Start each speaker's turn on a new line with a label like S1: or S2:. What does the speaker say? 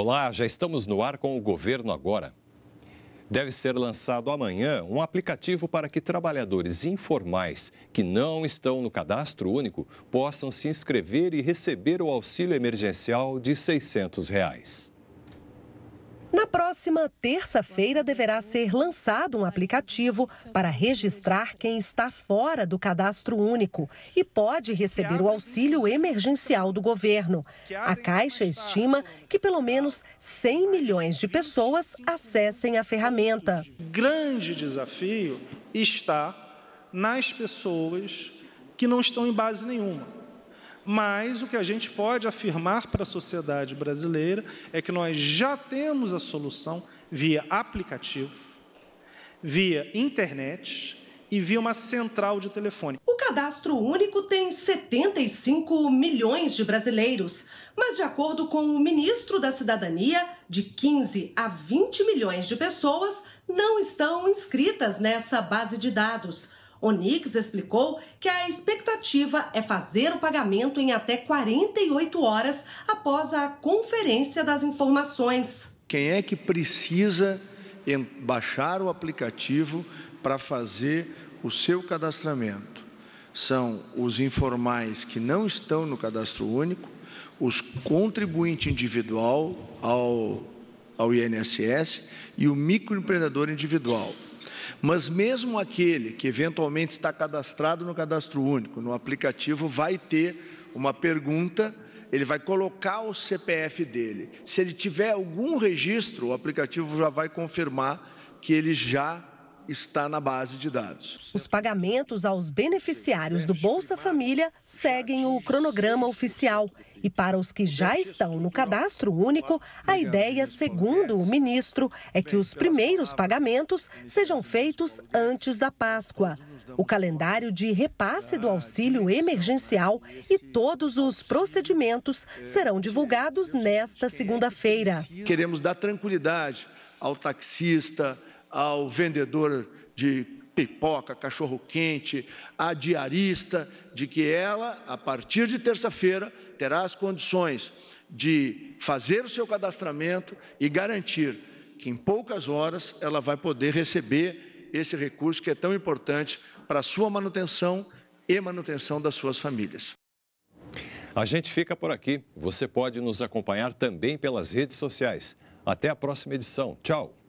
S1: Olá, já estamos no ar com o Governo Agora. Deve ser lançado amanhã um aplicativo para que trabalhadores informais que não estão no cadastro único possam se inscrever e receber o auxílio emergencial de R$ 600. Reais.
S2: Na próxima terça-feira deverá ser lançado um aplicativo para registrar quem está fora do cadastro único e pode receber o auxílio emergencial do governo. A Caixa estima que pelo menos 100 milhões de pessoas acessem a ferramenta.
S3: Grande desafio está nas pessoas que não estão em base nenhuma. Mas o que a gente pode afirmar para a sociedade brasileira é que nós já temos a solução via aplicativo, via internet e via uma central de telefone. O
S2: cadastro único tem 75 milhões de brasileiros, mas de acordo com o ministro da Cidadania, de 15 a 20 milhões de pessoas não estão inscritas nessa base de dados. Onix explicou que a expectativa é fazer o pagamento em até 48 horas após a conferência das informações.
S4: Quem é que precisa baixar o aplicativo para fazer o seu cadastramento? São os informais que não estão no cadastro único, os contribuinte individual ao, ao INSS e o microempreendedor individual. Mas mesmo aquele que eventualmente está cadastrado no cadastro único, no aplicativo, vai ter uma pergunta, ele vai colocar o CPF dele. Se ele tiver algum registro, o aplicativo já vai confirmar que ele já está na base de dados.
S2: Os pagamentos aos beneficiários do Bolsa Família seguem o cronograma oficial. E para os que já estão no cadastro único, a ideia, segundo o ministro, é que os primeiros pagamentos sejam feitos antes da Páscoa. O calendário de repasse do auxílio emergencial e todos os procedimentos serão divulgados nesta segunda-feira.
S4: Queremos dar tranquilidade ao taxista, ao vendedor de pipoca, cachorro-quente, a diarista, de que ela, a partir de terça-feira, terá as condições de fazer o seu cadastramento e garantir que em poucas horas ela vai poder receber esse recurso que é tão importante para a sua manutenção e manutenção das
S1: suas famílias. A gente fica por aqui. Você pode nos acompanhar também pelas redes sociais. Até a próxima edição. Tchau!